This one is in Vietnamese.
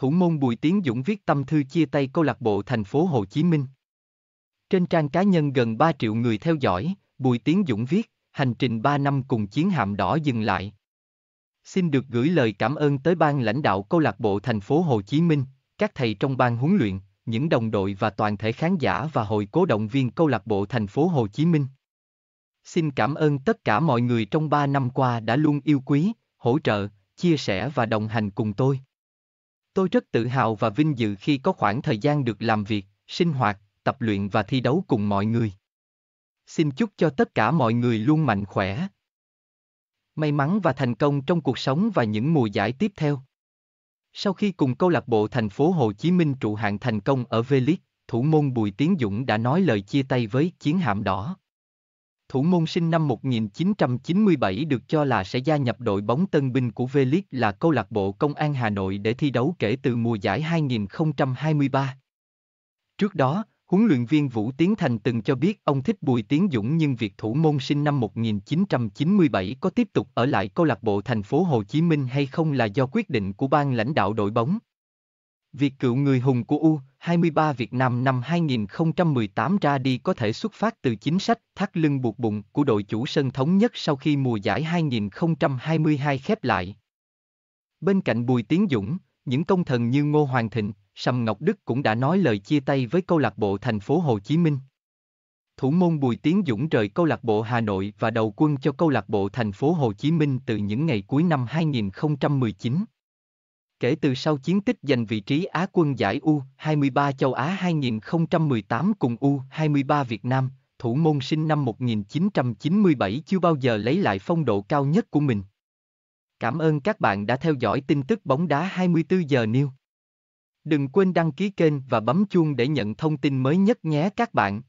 thủ môn Bùi Tiến Dũng viết tâm thư chia tay câu lạc bộ thành phố Hồ Chí Minh. Trên trang cá nhân gần 3 triệu người theo dõi, Bùi Tiến Dũng viết, hành trình 3 năm cùng chiến hạm đỏ dừng lại. Xin được gửi lời cảm ơn tới ban lãnh đạo câu lạc bộ thành phố Hồ Chí Minh, các thầy trong ban huấn luyện, những đồng đội và toàn thể khán giả và hội cố động viên câu lạc bộ thành phố Hồ Chí Minh. Xin cảm ơn tất cả mọi người trong 3 năm qua đã luôn yêu quý, hỗ trợ, chia sẻ và đồng hành cùng tôi. Tôi rất tự hào và vinh dự khi có khoảng thời gian được làm việc, sinh hoạt, tập luyện và thi đấu cùng mọi người. Xin chúc cho tất cả mọi người luôn mạnh khỏe. May mắn và thành công trong cuộc sống và những mùa giải tiếp theo. Sau khi cùng câu lạc bộ thành phố Hồ Chí Minh trụ hạng thành công ở V-League, thủ môn Bùi Tiến Dũng đã nói lời chia tay với chiến hạm đỏ thủ môn sinh năm 1997 được cho là sẽ gia nhập đội bóng tân binh của V-League là câu lạc bộ Công an Hà Nội để thi đấu kể từ mùa giải 2023. Trước đó, huấn luyện viên Vũ Tiến Thành từng cho biết ông thích Bùi Tiến Dũng nhưng việc thủ môn sinh năm 1997 có tiếp tục ở lại câu lạc bộ thành phố Hồ Chí Minh hay không là do quyết định của ban lãnh đạo đội bóng. Việc cựu người hùng của U, 23 Việt Nam năm 2018 ra đi có thể xuất phát từ chính sách thắt lưng buộc bụng của đội chủ sân thống nhất sau khi mùa giải 2022 khép lại. Bên cạnh Bùi Tiến Dũng, những công thần như Ngô Hoàng Thịnh, Sầm Ngọc Đức cũng đã nói lời chia tay với câu lạc bộ thành phố Hồ Chí Minh. Thủ môn Bùi Tiến Dũng rời câu lạc bộ Hà Nội và đầu quân cho câu lạc bộ thành phố Hồ Chí Minh từ những ngày cuối năm 2019. Kể từ sau chiến tích giành vị trí Á quân giải U23 châu Á 2018 cùng U23 Việt Nam, thủ môn sinh năm 1997 chưa bao giờ lấy lại phong độ cao nhất của mình. Cảm ơn các bạn đã theo dõi tin tức bóng đá 24 giờ New. Đừng quên đăng ký kênh và bấm chuông để nhận thông tin mới nhất nhé các bạn.